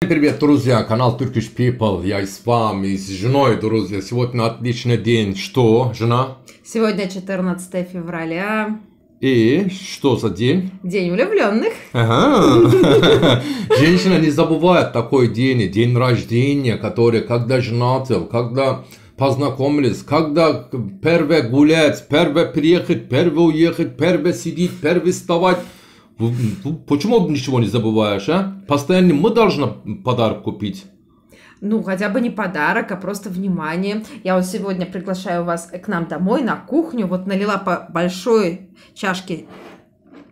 Привет, друзья! Канал Turkish People. Я с вами, с женой, друзья. Сегодня отличный день. Что, жена? Сегодня 14 февраля. И что за день? День влюбленных. Ага. Женщина не забывает такой день, день рождения, который, когда женател, когда познакомились, когда первое гулять, первое приехать, первое уехать, первое сидеть, первое вставать – ну, ну, почему ничего не забываешь, а? Постоянно мы должны подарок купить. Ну, хотя бы не подарок, а просто внимание. Я вот сегодня приглашаю вас к нам домой на кухню. Вот налила по большой чашке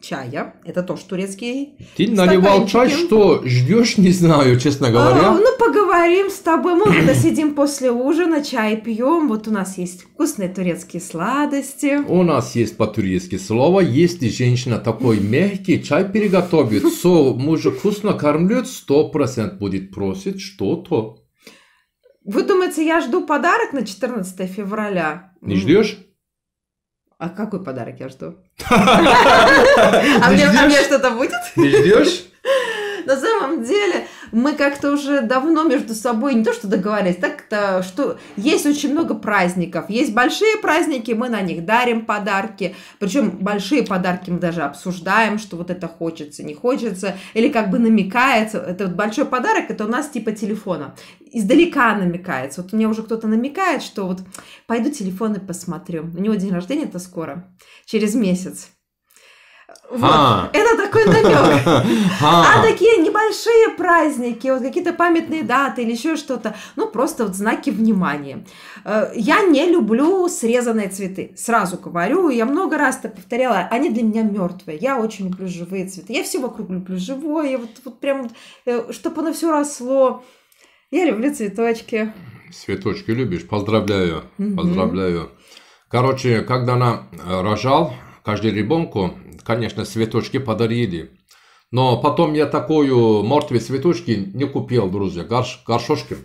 чая. Это тоже турецкий. Ты наливал чай, что ждешь, не знаю, честно а, говоря. А, ну, поговорим с тобой. Мы когда сидим после ужина, чай пьем. Вот у нас есть вкусные турецкие сладости. У нас есть по-турецки слово. Если женщина такой мягкий чай приготовит, со мужа вкусно кормлет, сто процент будет просить что-то. Вы думаете, я жду подарок на 14 февраля? Не ждешь? А какой подарок я жду? А мне а что-то будет? Ты ждешь? На самом деле, мы как-то уже давно между собой не то что договорились, так-то, что есть очень много праздников. Есть большие праздники, мы на них дарим подарки. Причем большие подарки мы даже обсуждаем, что вот это хочется, не хочется. Или как бы намекается, это вот большой подарок, это у нас типа телефона. Издалека намекается. Вот мне уже кто-то намекает, что вот пойду телефоны посмотрю. У него день рождения это скоро, через месяц. Вот. Это такой намек. А. такие небольшие праздники, вот какие-то памятные даты или еще что-то, ну просто вот знаки внимания. Э, я не люблю срезанные цветы, сразу говорю, я много раз это повторяла, они для меня мертвые, я очень люблю живые цветы, я все вокруг люблю живое, вот, вот прям, э, чтобы оно все росло. Я люблю цветочки. Цветочки любишь, поздравляю, поздравляю. Короче, когда она э, рожал, каждый ребенку конечно, цветочки подарили. Но потом я такую мертвые цветочки не купил, друзья, горш, горшочки.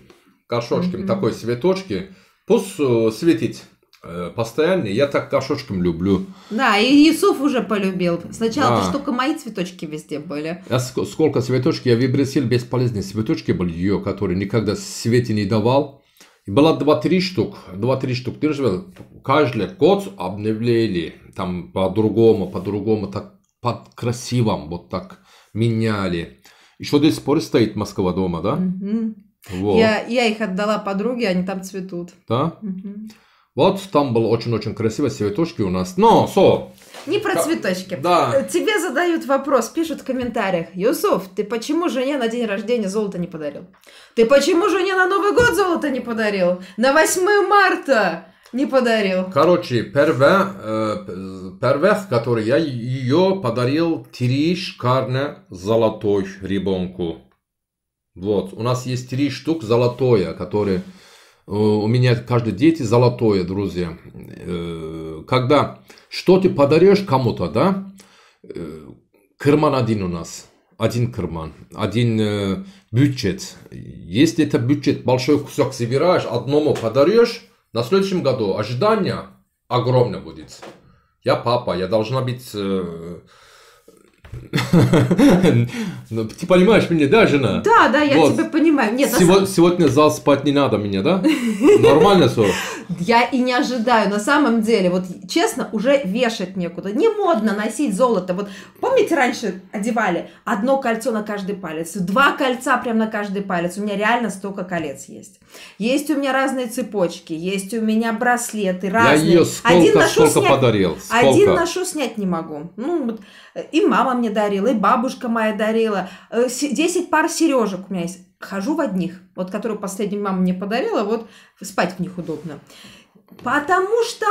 Горшочки, mm-hmm. такой цветочки. Пусть э, светить э, постоянно. Я так горшочком люблю. Да, и Юсуф уже полюбил. Сначала да. это только мои цветочки везде были. Я а сколько цветочки я выбросил, бесполезные цветочки были ее, которые никогда свете не давал. Было 2-3 штук, 2-3 штук, каждый год обновляли там по-другому, по-другому, так под красивым, вот так меняли. Еще до сих пор стоит Москва дома, да? Угу. Вот. Я, я их отдала подруге, они там цветут. Да? Угу. Вот там было очень-очень красиво цветочки у нас. Но, со, не про цветочки. Да. Тебе задают вопрос, пишут в комментариях. Юсуф, ты почему жене на день рождения золото не подарил? Ты почему жене на Новый год золото не подарил? На 8 марта! Не подарил. Короче, перве, э, первес, который я ее подарил, три шикарные золотой ребенку. Вот, у нас есть три штук золотое, которые э, у меня каждый дети золотое, друзья. Э, когда что ты подаришь кому-то, да? Э, кырман один у нас. Один кырман, один бюджет. Если это бюджет, большой кусок собираешь, одному подаришь, на следующем году ожидания огромное будет. Я папа, я должна быть... Э, Ну, ты понимаешь меня, да, жена? Да, да, я вот. тебя понимаю. Нет, Сего, самом... Сегодня зал спать не надо меня, да? Нормально все? Я и не ожидаю. На самом деле, вот честно, уже вешать некуда. Не модно носить золото. Вот помните, раньше одевали одно кольцо на каждый палец, два кольца прям на каждый палец. У меня реально столько колец есть. Есть у меня разные цепочки, есть у меня браслеты разные. Я ее сколько, Один ношу сколько снять... подарил? Сколько? Один ношу снять не могу. Ну, вот. и мама мне дарила дарила, и бабушка моя дарила. 10 э, пар сережек у меня есть. Хожу в одних, вот которые последняя мама мне подарила, вот спать в них удобно. Потому что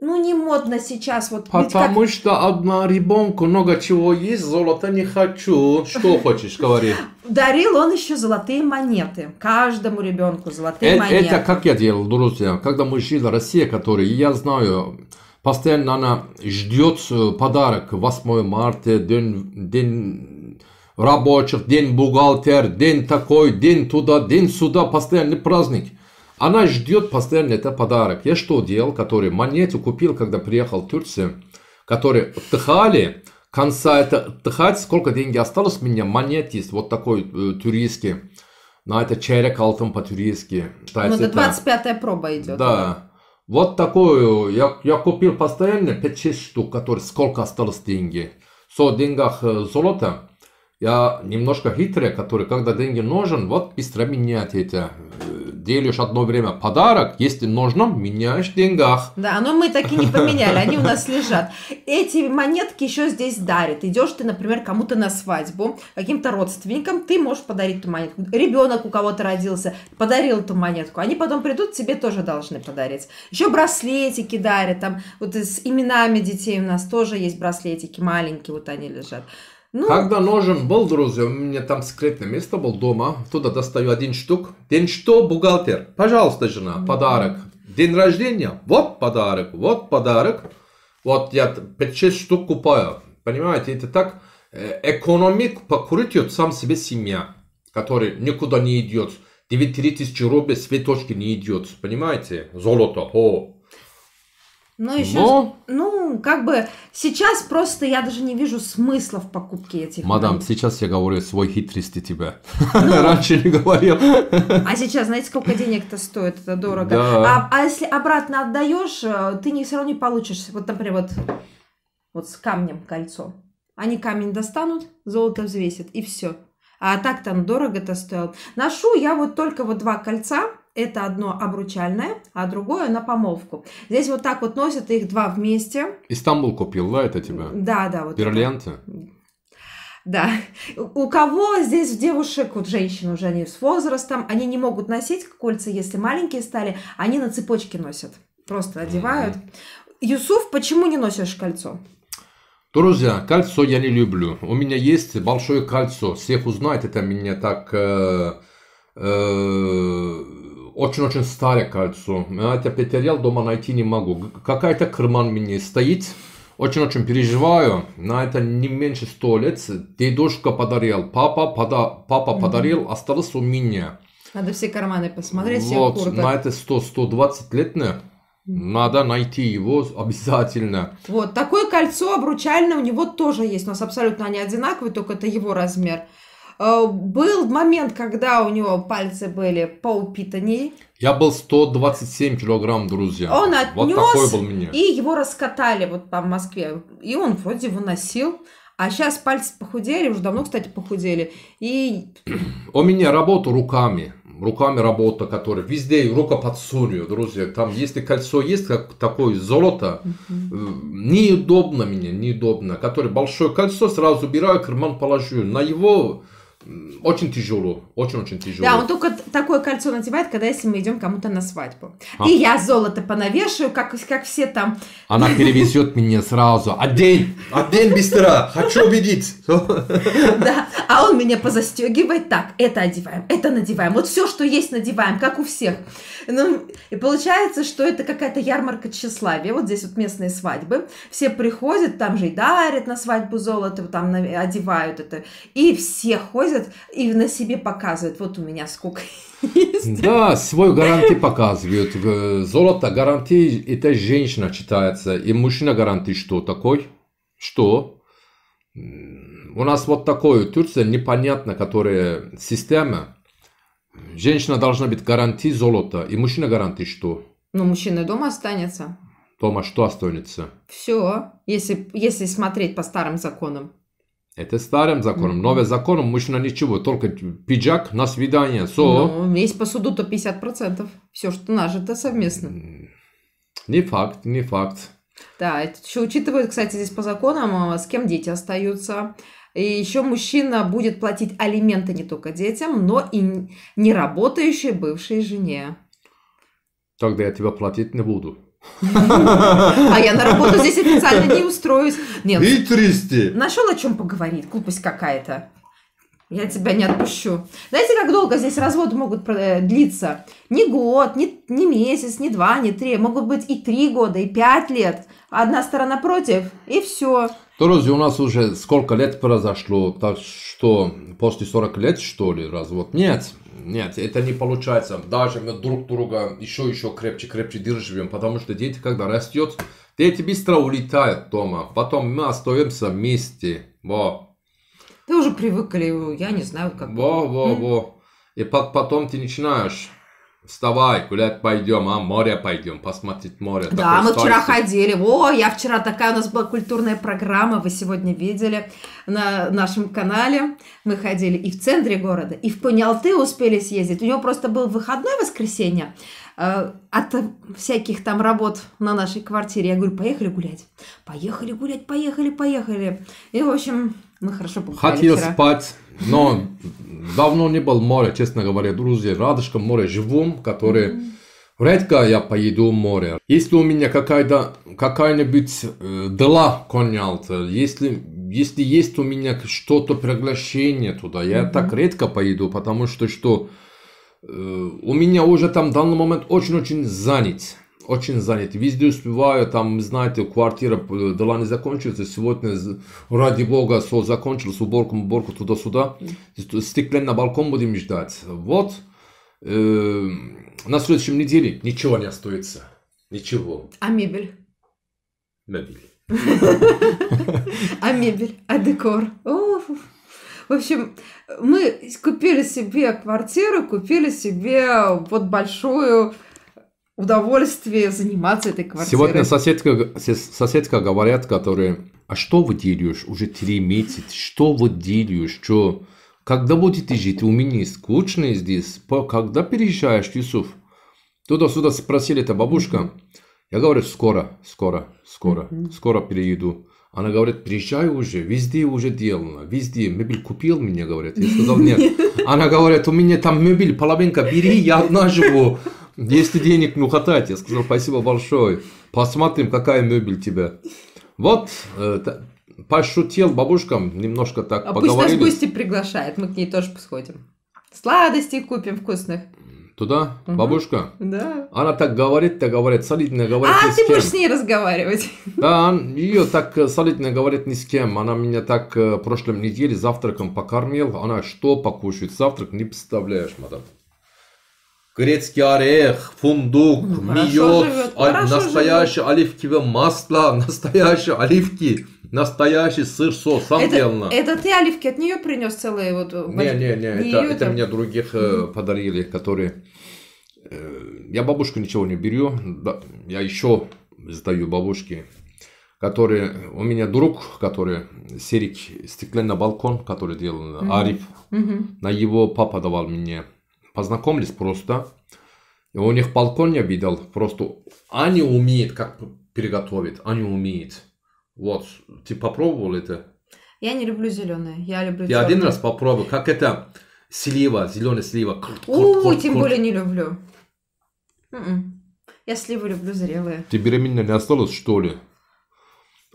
ну, не модно сейчас вот. Потому как... что одна ребенку много чего есть, золото не хочу. Что хочешь, говори. Дарил он еще золотые монеты. Каждому ребенку золотые э, это, монеты. Это как я делал, друзья. Когда мы жили в России, который я знаю, Постоянно она ждет э, подарок 8 марта, день, день рабочих, день бухгалтер, день такой, день туда, день сюда, постоянный праздник. Она ждет постоянно этот подарок. Я что делал, который монету купил, когда приехал в Турцию, которые отдыхали, конца это отдыхать, сколько денег осталось у меня, монет есть, вот такой э, туристский. На это чайрек алтом по-турецки. Ну, это 25-я проба идет. Да. Вот такую я, я купил постоянно 5-6 штук, которые сколько осталось деньги. Со деньгах э, золота я немножко хитрый, который когда деньги нужен, вот быстро менять это э, делишь одно время подарок, если нужно, меняешь в деньгах. Да, но мы такие не поменяли, они у нас лежат. Эти монетки еще здесь дарят. Идешь ты, например, кому-то на свадьбу, каким-то родственникам, ты можешь подарить ту монетку. Ребенок у кого-то родился, подарил эту монетку. Они потом придут, тебе тоже должны подарить. Еще браслетики дарят, там вот с именами детей у нас тоже есть браслетики маленькие, вот они лежат. Ну, Когда нужен был, друзья, у меня там секретное место был дома, туда достаю один штук. День что, бухгалтер? Пожалуйста, жена, mm-hmm. подарок. День рождения, вот подарок, вот подарок. Вот я 5-6 штук купаю. Понимаете, это так э, экономик покурит сам себе семья, который никуда не идет. 9 тысячи рублей с цветочки не идет, понимаете? Золото, о, ну, Но еще, Но... ну, как бы сейчас просто я даже не вижу смысла в покупке этих. Мадам, брендов. сейчас я говорю свой хитрости тебе. Ну... Раньше не говорил. А сейчас, знаете, сколько денег это стоит? Это дорого. Да. А, а если обратно отдаешь, э, ты не все равно не получишь. Вот, например, вот, вот с камнем кольцо. Они камень достанут, золото взвесят и все. А так там дорого то стоило. Ношу я вот только вот два кольца это одно обручальное, а другое на помолвку. Здесь вот так вот носят их два вместе. Истамбул купил, да, это тебя? Да, да. Вот Бриллианты? Да. У кого здесь в девушек, вот женщин уже они с возрастом, они не могут носить кольца, если маленькие стали, они на цепочке носят. Просто одевают. Mm-hmm. Юсуф, почему не носишь кольцо? Друзья, кольцо я не люблю. У меня есть большое кольцо. Всех узнает, это меня так... Э, э, очень-очень старое кольцо. Я это потерял, дома найти не могу. Какая-то карман мне стоит. Очень-очень переживаю. На это не меньше сто лет. Дедушка подарил, папа, пода... папа mm подарил, осталось у меня. Надо все карманы посмотреть, вот, все на это 100-120 лет, не? Надо найти его обязательно. Вот, такое кольцо обручальное у него тоже есть. У нас абсолютно они одинаковые, только это его размер. Э, был момент, когда у него пальцы были поупитаннее. Я был 127 килограмм, друзья. Он отнес, вот такой был меня. и его раскатали вот там в Москве. И он вроде выносил. А сейчас пальцы похудели, уже давно, кстати, похудели. И... У меня работа руками. Руками работа, которая везде, рука под солью, друзья. Там, если кольцо есть, как такое золото, угу. неудобно мне, неудобно. Которое большое кольцо сразу убираю, карман положу. На его очень тяжело, очень-очень тяжело. Да, он только такое кольцо надевает, когда если мы идем кому-то на свадьбу. А. И я золото понавешаю, как, как все там. Она перевезет меня сразу. Одень, одень быстро, хочу убедить. Да, а он меня позастегивает так. Это одеваем, это надеваем. Вот все, что есть, надеваем, как у всех. Ну, и получается, что это какая-то ярмарка тщеславия. Вот здесь вот местные свадьбы. Все приходят, там же и дарят на свадьбу золото, там одевают это. И все ходят привозят и на себе показывают. Вот у меня сколько есть. Да, свой гарантий показывают. Э, золото гарантий, это женщина читается. И мужчина гарантий что такой? Что? У нас вот такое Турция непонятно, которая система. Женщина должна быть гарантий золота, и мужчина гарантий что? Ну, мужчина дома останется. Дома что останется? Все, если, если смотреть по старым законам. Это старым законом. Mm-hmm. Новым законом мужчина ничего, только пиджак на свидание. So... Ну, весь по суду-то 50%. Все, что нажито совместно. Не факт, не факт. Да, еще учитывают, кстати, здесь по законам, а, с кем дети остаются. И еще мужчина будет платить алименты не только детям, но и не работающей бывшей жене. Тогда я тебя платить не буду. А я на работу здесь официально не устроюсь. Нет. И трясти. Нашел о чем поговорить. Глупость какая-то. Я тебя не отпущу. Знаете, как долго здесь разводы могут э, длиться? Не год, не, не месяц, не два, не три. Могут быть и три года, и пять лет. Одна сторона против, и все. Торози у нас уже сколько лет произошло, так что после 40 лет что ли развод? Нет, нет, это не получается. Даже мы друг друга еще еще крепче, крепче держим, потому что дети, когда растет, дети быстро улетают дома, потом мы остаемся вместе. Во. Ты уже привыкли, я не знаю как. Во, во, во. И потом ты начинаешь Вставай, гулять пойдем, а море пойдем, посмотреть море. Да, Такой мы вчера ходили. О, я вчера такая у нас была культурная программа, вы сегодня видели на нашем канале. Мы ходили и в центре города, и в Пунялты успели съездить. У него просто был выходной воскресенье э, от всяких там работ на нашей квартире. Я говорю, поехали гулять. Поехали гулять, поехали, поехали. И, в общем, мы хорошо побывали Хотел вчера. спать, но давно не был море, честно говоря, друзья. Радужка море живом, который редко я поеду в море. Если у меня какая-то какая-нибудь э, дела конялта, если если есть у меня что-то приглашение туда, я mm-hmm. так редко поеду, потому что что э, у меня уже там в данный момент очень-очень занят очень занят, везде успеваю, там, знаете, квартира э, дела не закончилась. сегодня, ради бога, все закончилось, уборку, уборку туда-сюда, стеклен балкон будем ждать. Вот, э, на следующем неделе ничего не остается, ничего. А мебель? Мебель. А мебель, а декор? В общем, мы купили себе квартиру, купили себе вот большую удовольствие заниматься этой квартирой. Сегодня соседка, соседка говорят, которые, а что вы делаешь уже три месяца, что вы делаешь, что... Когда будете жить, у меня скучно здесь, когда переезжаешь, Юсуф? Туда-сюда спросили это бабушка, я говорю, скоро, скоро, скоро, mm-hmm. скоро перееду. Она говорит, приезжай уже, везде уже делано, везде. Мебель купил мне, говорят. Я сказал, нет. Она говорит, у меня там мебель половинка, бери, я одна живу. Если денег, ну хватает, Я сказал, спасибо большое. Посмотрим, какая мебель тебе. Вот, э, пошутил бабушкам, немножко так а поговорили. пусть нас гости приглашает, мы к ней тоже посходим. Сладости купим вкусных. Туда? Угу. Бабушка? Да. Она так говорит, так говорит, солидно говорит а, ни с кем. ты будешь с ней разговаривать. Да, ее так э, солидно говорит ни с кем. Она меня так э, в прошлом неделе завтраком покормила. Она что покушает завтрак, не представляешь, мадам грецкий орех, фундук, мио, а, настоящий живет. оливковое масло, настоящие оливки, настоящий сыр со сам это, Это ты оливки от нее принес целые вот? Не, не, не, не это, это, мне других mm. подарили, которые... Э, я бабушку ничего не беру, да, я еще сдаю бабушке, которые... У меня друг, который серик, стеклянный балкон, который делал, mm-hmm. Ариф, mm-hmm. на его папа давал мне познакомились просто. И у них балкон я видел, просто они умеют как приготовить, они умеют. Вот, ты попробовал это? Я не люблю зеленые, я люблю Я один раз попробовал, как это слива, зеленая слива. Ууу, тем более не люблю. М-м. Я сливы люблю зрелые. Ты беременна не осталась, что ли?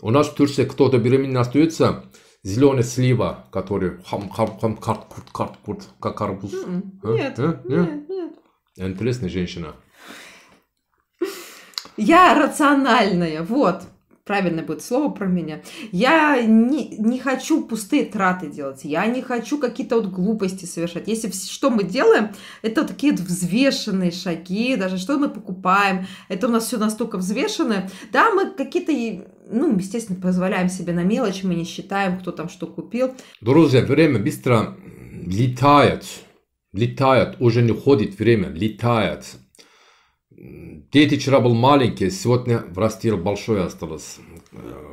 У нас в Турции кто-то беременна остается, зеленая слива, который хам хам хам карт курт карт курт как арбуз. М-м. Э, э, нет, а? нет, нет. Интересная женщина. Я рациональная, вот правильное будет слово про меня. Я не, не хочу пустые траты делать, я не хочу какие-то вот глупости совершать. Если что мы делаем, это такие вот взвешенные шаги, даже что мы покупаем, это у нас все настолько взвешенное. Да, мы какие-то ну, естественно, позволяем себе на мелочь, мы не считаем, кто там что купил. Друзья, время быстро летает. Летает, уже не ходит время, летает. Дети вчера был маленький, сегодня врастил большой осталось.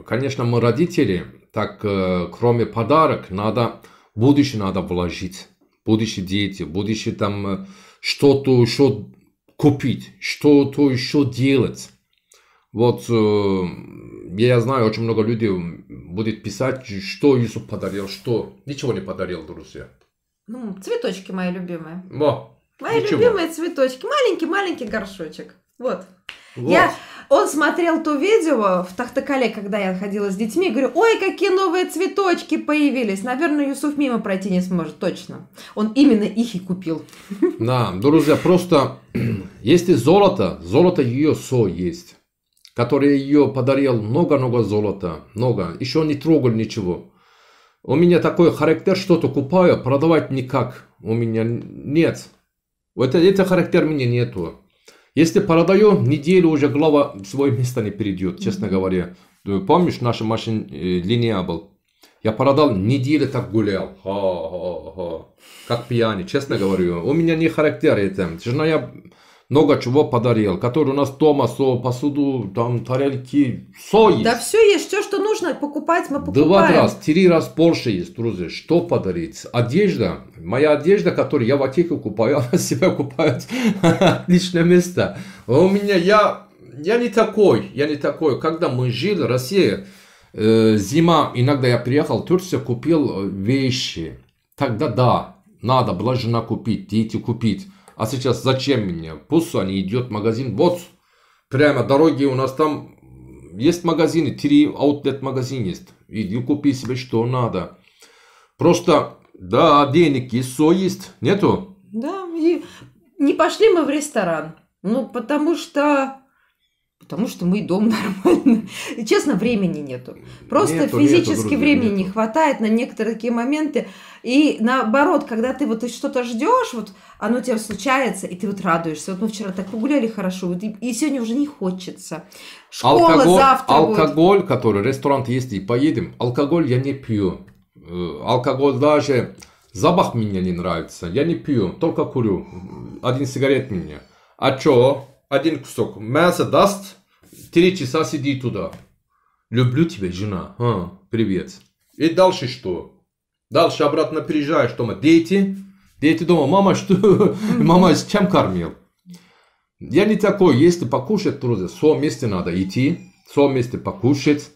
Конечно, мы родители, так э, кроме подарок, надо, будущее надо вложить. Будущие дети, будущее там э, что-то еще купить, что-то еще делать. Вот э, я знаю, очень много людей будет писать, что Юсуф подарил, что ничего не подарил, друзья. Ну, цветочки мои любимые. Во, Мои Ничего. любимые цветочки. Маленький-маленький горшочек. Вот. вот. Я, он смотрел то видео в Тахтакале, когда я ходила с детьми, говорю, ой, какие новые цветочки появились. Наверное, Юсуф мимо пройти не сможет, точно. Он именно их и купил. Да, друзья, просто есть и золото, золото ее со есть, который ее подарил много-много золота, много, еще не трогал ничего. У меня такой характер, что-то купаю, а продавать никак у меня нет. Вот это, это характер меня нету. Если продаю, неделю уже глава в свое место не перейдет, честно mm -hmm. говоря. Помнишь, наша машина э, линия был? Я продал, неделю так гулял. Ха -ха -ха. Как пьяный, честно говорю. У меня не характер это. Жена ну, я много чего подарил, который у нас дома, со, посуду, там, тарелки, все есть. Да все есть, все, что нужно покупать, мы покупаем. Два раз, три раз больше есть, друзья, что подарить? Одежда, моя одежда, которую я в аптеке купаю, она себя купает, отличное место. У меня, я, я не такой, я не такой, когда мы жили в России, э, зима, иногда я приехал в Турцию, купил э, вещи, тогда да, надо, была жена купить, дети купить. А сейчас зачем мне? Пусть они идет в магазин. Вот прямо дороги у нас там есть магазины, три аутлет магазин есть. Иди купи себе что надо. Просто, да, денег и все есть, нету? Да, и не пошли мы в ресторан. Ну, потому что Потому что мы дом нормально. И, честно, времени нету. Просто нету, физически нету, времени нету. не хватает на некоторые такие моменты. И наоборот, когда ты вот что-то ждешь, вот оно тебе случается, и ты вот радуешься. Вот мы вчера так погуляли хорошо, вот, и, и сегодня уже не хочется. Школа алкоголь, завтра Алкоголь, будет. который ресторан есть и поедем, алкоголь я не пью. Э, алкоголь даже, запах мне не нравится, я не пью, только курю. Один сигарет мне. А чё? Один кусок мяса даст, Три часа сиди туда. Люблю тебя, жена. А, привет. И дальше что? Дальше обратно приезжаешь дома. Дети. Дети дома. Мама, что? Мама, с чем кормил? Я не такой. Если покушать, друзья, со вместе надо идти. Со вместе покушать.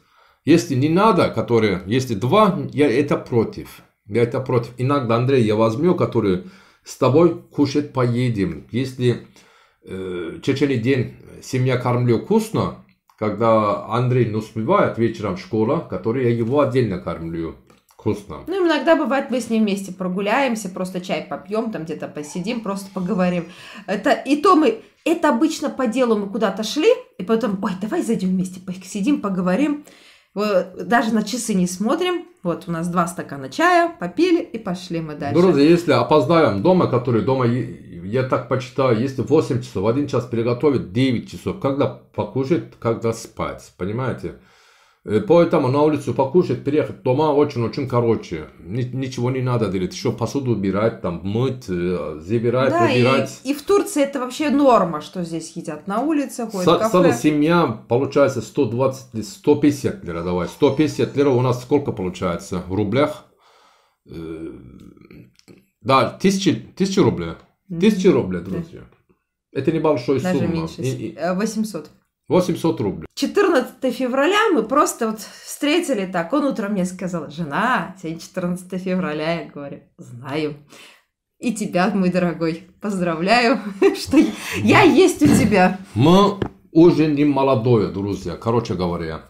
Если не надо, которые, если два, я это против. Я это против. Иногда, Андрей, я возьму, который с тобой кушать поедем. Если э, в день семья кормлю вкусно, когда Андрей не успевает вечером школа, который я его отдельно кормлю. Вкусно. Ну, иногда бывает, мы с ним вместе прогуляемся, просто чай попьем, там где-то посидим, просто поговорим. Это и то мы, это обычно по делу мы куда-то шли, и потом, ой, давай зайдем вместе, посидим, поговорим. Э, даже на часы не смотрим. Вот у нас два стакана чая, попили и пошли мы дальше. Друзья, если опоздаем дома, который дома, я так почитаю, если 8 часов, 1 час приготовить, 9 часов, когда покушать, когда спать, понимаете? Э, Поэтому а на улицу покушать, приехать, дома очень-очень короче. Ничего не надо делать. Еще посуду убирать, там мыть, э, забирать, да, убирать. И, и в Турции это вообще норма, что здесь едят на улице, ходят Са- кафе. Сама семья получается 120, 150 лир, давай. 150 лир у нас сколько получается в рублях? Э, да, тысячи, тысячи рублей. Тысячи рублей, друзья. Да. Это небольшой Даже сумма. Меньше. 800. 800 рублей. 14 февраля мы просто вот встретили так. Он утром мне сказал, жена, сегодня 14 февраля. Я говорю, знаю. И тебя, мой дорогой, поздравляю, что я есть у тебя. Мы уже не молодое, друзья. Короче говоря,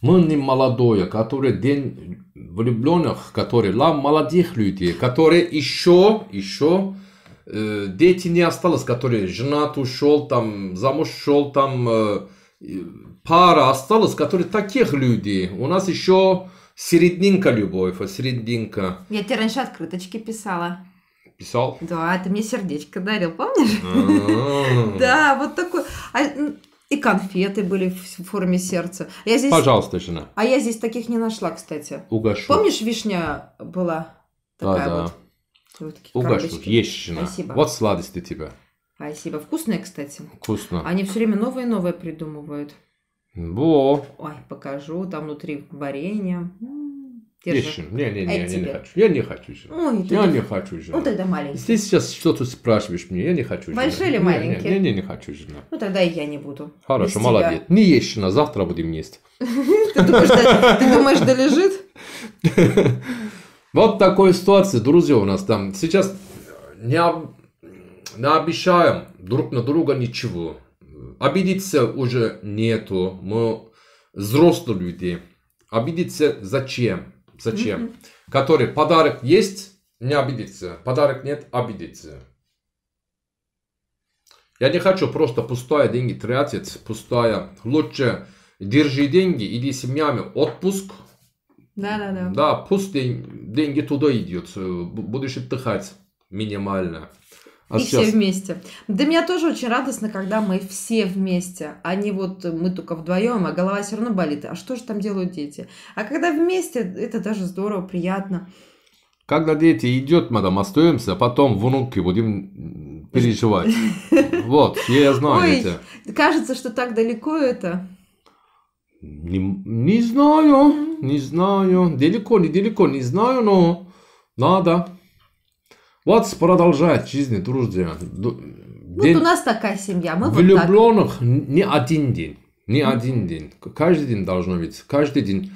мы не молодое, которые день влюбленных, которые для молодых людей, которые еще, еще э, дети не осталось, которые женат ушел, там замуж шел там э, пара осталась, которые таких людей. У нас еще серединка любовь, а серединка. Я тебе раньше открыточки писала. Писал? Да, ты мне сердечко дарил, помнишь? А. Да, вот такой. А, и конфеты были в форме сердца. Я здесь... Пожалуйста, жена. А я здесь таких не нашла, кстати. Угощу. Помнишь, вишня была такая да, да. вот? Вот есть жена. Спасибо. Вот сладости тебя. А Спасибо. Вкусные, кстати. Вкусно. Они все время новые-новые придумывают. Бо. Ой, покажу. Там внутри варенье. Держи. Не, не, не, я не хочу. Я не хочу. Ой, я не хочу жена. Ну тогда маленький. Ты сейчас что-то спрашиваешь мне, я не хочу. Большой или маленький? Не, не, не хочу жена. Ну тогда и я не буду. Хорошо, молодец. Не ешь жена, завтра будем есть. Ты думаешь, да лежит? Вот такой ситуации, друзья, у нас там. Сейчас не не обещаем друг на друга ничего. Обидеться уже нету. Мы взрослые люди. Обидеться зачем? Зачем? Mm-hmm. Который подарок есть, не обидеться. Подарок нет, обидеться. Я не хочу просто пустая деньги тратить, пустая. Лучше держи деньги, иди семьями, отпуск. Да, да, да. Да, пусть деньги туда идет, будешь отдыхать минимально. А и сейчас... все вместе. Да меня тоже очень радостно, когда мы все вместе, а не вот мы только вдвоем, а голова все равно болит. А что же там делают дети? А когда вместе, это даже здорово, приятно. Когда дети идет, мадам, остаемся, а потом внуки будем переживать. Вот, я знаю Ой, это. Кажется, что так далеко это. Не, не знаю, не знаю. Далеко, недалеко, не знаю, но надо. Вот продолжать жизнь, друзья. Вот у нас такая семья, мы влюбленных вот так. не один день, не один день. Каждый день должно быть, каждый день.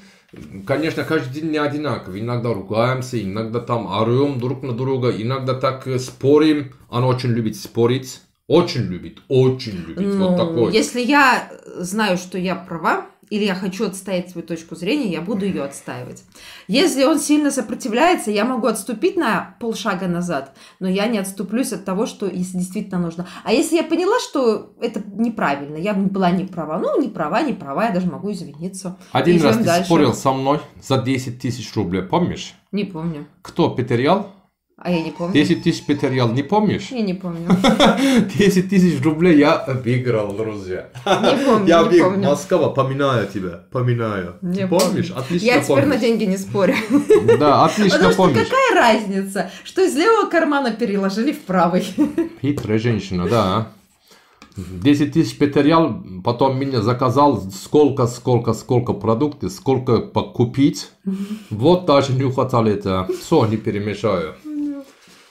Конечно, каждый день не одинаков. Иногда ругаемся, иногда там орем друг на друга, иногда так э, спорим. Она очень любит спорить. Очень любит, очень любит. Ну, вот такой. Если я знаю, что я права, или я хочу отстоять свою точку зрения, я буду ее отстаивать. Если он сильно сопротивляется, я могу отступить на полшага назад, но я не отступлюсь от того, что если действительно нужно. А если я поняла, что это неправильно, я была не права, ну не права, не права, я даже могу извиниться. Один раз ты дальше. спорил со мной за 10 тысяч рублей, помнишь? Не помню. Кто потерял? А я не помню. 10 тысяч потерял. Не помнишь? Я не помню. 10 тысяч рублей я выиграл, друзья. Не помню, Я не обыграл. помню. Москва, поминаю тебя. Поминаю. Не Помнишь? Отлично Я теперь на деньги не спорю. Да, отлично Потому что какая разница, что из левого кармана переложили в правый. Хитрая женщина, да. 10 а. тысяч потерял, потом меня заказал сколько, сколько, сколько продукты, сколько покупить. Вот даже не хватало это. Все, не перемешаю.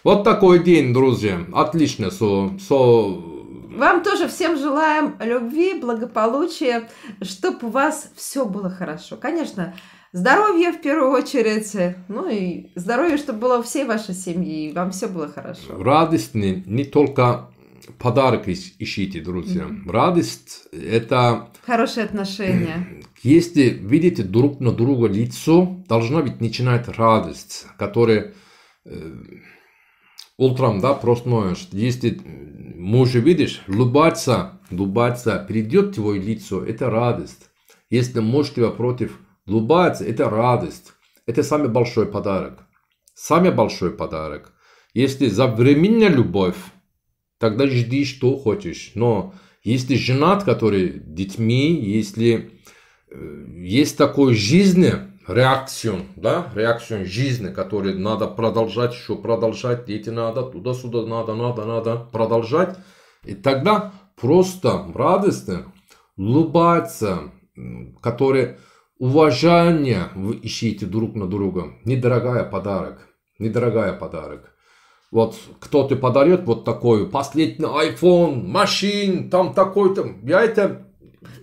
Вот такой день, друзья. Отлично. Со, со... Вам тоже всем желаем любви, благополучия, чтобы у вас все было хорошо. Конечно, здоровье в первую очередь. Ну и здоровье, чтобы было у всей вашей семьи, и вам все было хорошо. Радостный не только подарок ищите, друзья. Mm-hmm. Радость – это… Хорошие отношения. Если видите друг на друга лицо, должна быть начинать радость, которая э, утром, да, проснулась, если мужа видишь, улыбаться, улыбаться, придет твое лицо, это радость. Если муж тебя против, улыбается, это радость. Это самый большой подарок. Самый большой подарок. Если за временная любовь, тогда жди, что хочешь. Но если женат, который детьми, если э, есть такой жизнь, реакцион, да, реакцион жизни, который надо продолжать, еще продолжать, дети надо, туда-сюда надо, надо, надо продолжать. И тогда просто радостно улыбаться, которые уважение вы ищите друг на друга. Недорогая подарок, недорогая подарок. Вот кто-то подарит вот такой последний iPhone, машин, там такой-то. Я это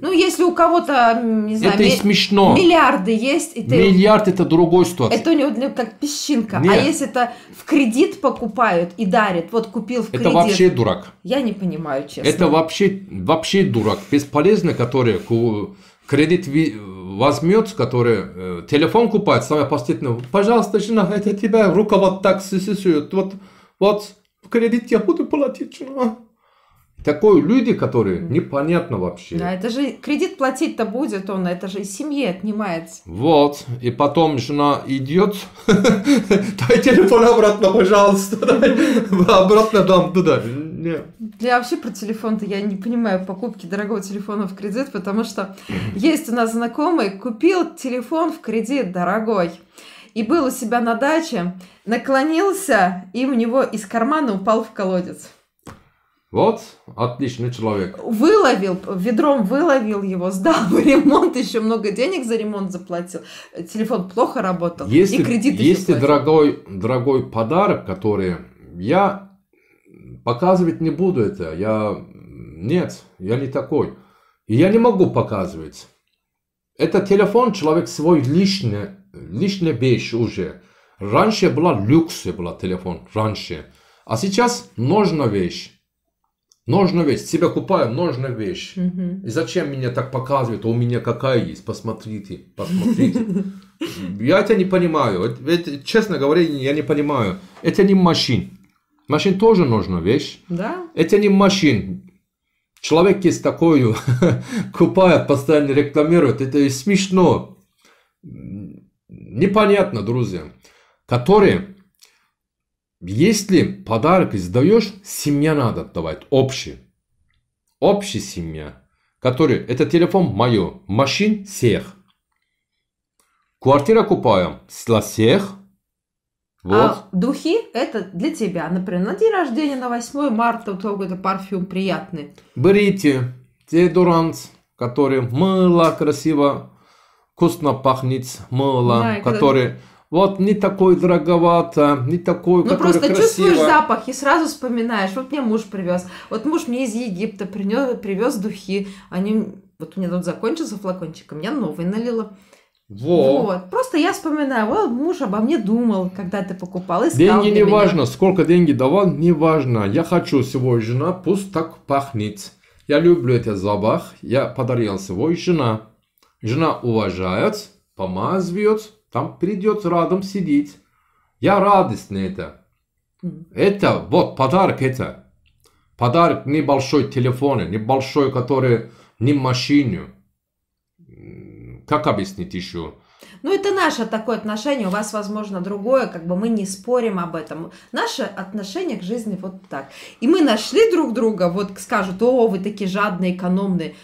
ну, если у кого-то, не знаю, это ми- смешно. миллиарды есть. И ты... Миллиард – это другой ситуация. Это у него ну, как песчинка. А Нет. А если это в кредит покупают и дарят, вот купил в кредит. Это вообще дурак. Я не понимаю, честно. Это вообще, вообще дурак. Бесполезно, который кредит возьмет, который э, телефон купает, самое последнее. Пожалуйста, жена, это тебя, рука вот так, си, вот, вот, кредит я буду платить, жена. Такое люди, которые непонятно вообще. Да, это же кредит платить-то будет он, это же и семье отнимается. Вот, и потом жена идет, дай телефон обратно, пожалуйста, обратно дам туда. Ну я вообще про телефон-то я не понимаю покупки дорогого телефона в кредит, потому что есть у нас знакомый, купил телефон в кредит дорогой и был у себя на даче, наклонился, и у него из кармана упал в колодец. Вот, отличный человек. Выловил, ведром выловил его, сдал в ремонт, еще много денег за ремонт заплатил. Телефон плохо работал, если, и кредит Если дорогой, дорогой подарок, который я показывать не буду это, я... Нет, я не такой. я не могу показывать. Это телефон, человек свой личный, лишняя вещь уже. Раньше была люкс, была телефон, раньше. А сейчас нужна вещь. Ножная вещь, себя купаю, ножная вещь. Угу. И зачем меня так показывают? «А у меня какая есть? Посмотрите, посмотрите. Я тебя не понимаю. Ведь, честно говоря, я не понимаю. Это не машин. Машин тоже нужна вещь. Да. Это не машин. Человек есть такой, купает, постоянно рекламирует. Это смешно. Непонятно, друзья. Которые если подарок издаешь, семья надо отдавать, общий. Общая семья, который, это телефон мое, машин всех. Квартира купаем для всех. А вот. А духи это для тебя. Например, на день рождения, на 8 марта у тебя какой-то парфюм приятный. Берите дезодорант, который мыло красиво, вкусно пахнет мыло, да, который... Когда вот не такой дороговато, не такой, Ну просто красиво. чувствуешь запах и сразу вспоминаешь. Вот мне муж привез. Вот муж мне из Египта принес, привез духи. Они, вот у меня тут закончился флакончик, а меня новый налила. Во. Вот. Просто я вспоминаю, вот муж обо мне думал, когда ты покупал, искал Деньги не меня. важно, сколько деньги давал, не важно. Я хочу свою жена, пусть так пахнет. Я люблю этот запах, я подарил свою жена. Жена уважает, помазывает, там придется рядом сидеть. Я радостный это. Это вот подарок это. Подарок небольшой телефон, небольшой, который не машину. Как объяснить еще? Ну, это наше такое отношение, у вас, возможно, другое, как бы мы не спорим об этом. Наше отношение к жизни вот так. И мы нашли друг друга, вот скажут, о, вы такие жадные, экономные.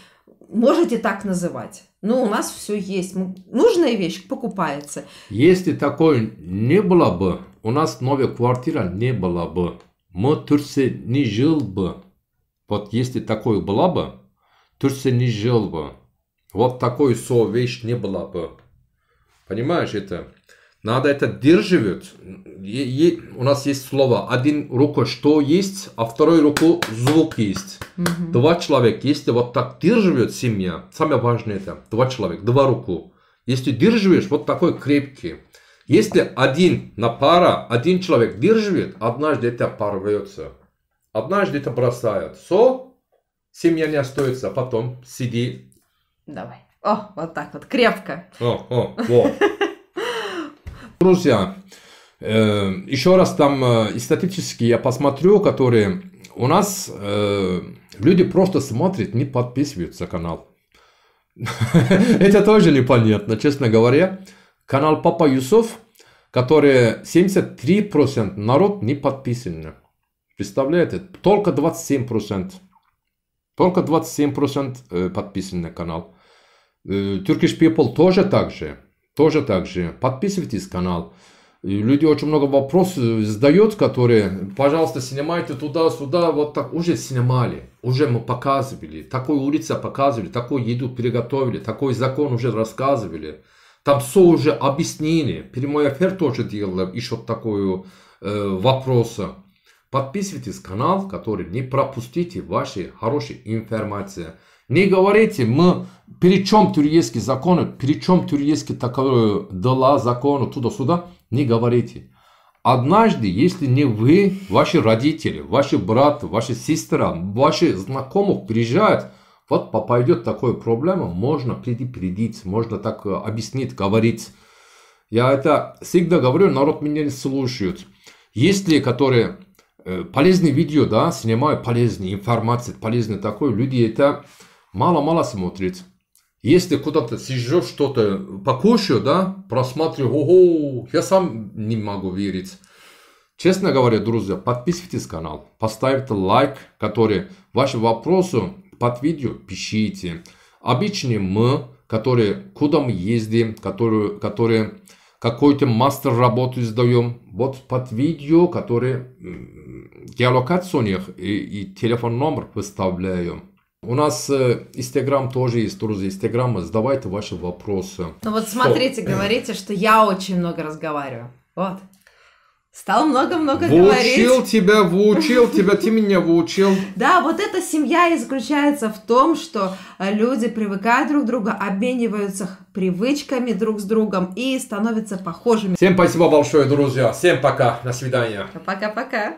Можете так называть. Ну, у нас все есть. Нужная вещь покупается. Если такой не было бы, у нас новая квартира не была бы. Мы в Турции не жил бы. Вот если такое было бы, Турции не жил бы. Вот такой со вещь не была бы. Понимаешь это? Надо это держивать. у нас есть слово. Один руку что есть, а второй руку звук есть. Mm -hmm. Два человека, если вот так держивает семья, самое важное это два человека, два руку. Если держишь, вот такой крепкий. Если один на пара, один человек держит, однажды это порвется. Однажды это бросают. Со, семья не остается, а потом сиди. Давай. О, вот так вот, крепко. О, о, вот. Друзья, э, еще раз там э, статистически я посмотрю, которые у нас э, люди просто смотрят, не подписываются канал. Это тоже непонятно, честно говоря. Канал Папа Юсов, который 73% народ не подписан. Представляете? Только 27%. Только 27% подписан на канал. Turkish People тоже так же. Тоже так же. Подписывайтесь на канал. люди очень много вопросов задают, которые, пожалуйста, снимайте туда-сюда, вот так. Уже снимали, уже мы показывали, такую улицу показывали, такую еду приготовили, такой закон уже рассказывали. Там все уже объяснили. Прямой эфир тоже делал еще такую э, вопроса. Подписывайтесь на канал, который не пропустите ваши хорошие информации. Не говорите, мы причем тюркские законы, причем тюркские таковые дела, законы, туда-сюда, не говорите. Однажды, если не вы, ваши родители, ваши брат, ваши сестра, ваши знакомых приезжают, вот попадет такая проблема, можно предупредить, можно так э, объяснить, говорить. Я это всегда говорю, народ меня не слушает. Если которые э, полезные видео, да, снимаю полезные информации, полезные такой, люди это мало-мало смотрит. Если куда-то сижу, что-то покушаю, да, просматриваю, ого, я сам не могу верить. Честно говоря, друзья, подписывайтесь на канал, поставьте лайк, который ваши вопросы под видео пишите. Обычные мы, которые куда мы ездим, которые, которые какой-то мастер работу издаем, вот под видео, которые геолокацию и, и телефон номер выставляю. У нас Инстаграм э, тоже есть, друзья Инстаграм, э, Задавайте ваши вопросы. Ну вот смотрите, что? говорите, что я очень много разговариваю. Вот. Стал много-много говорить. Выучил тебя, выучил тебя, ты меня выучил. Да, вот эта семья и заключается в том, что э, люди привыкают друг к другу, обмениваются привычками друг с другом и становятся похожими. Всем спасибо большое, друзья. Всем пока. До свидания. Пока-пока.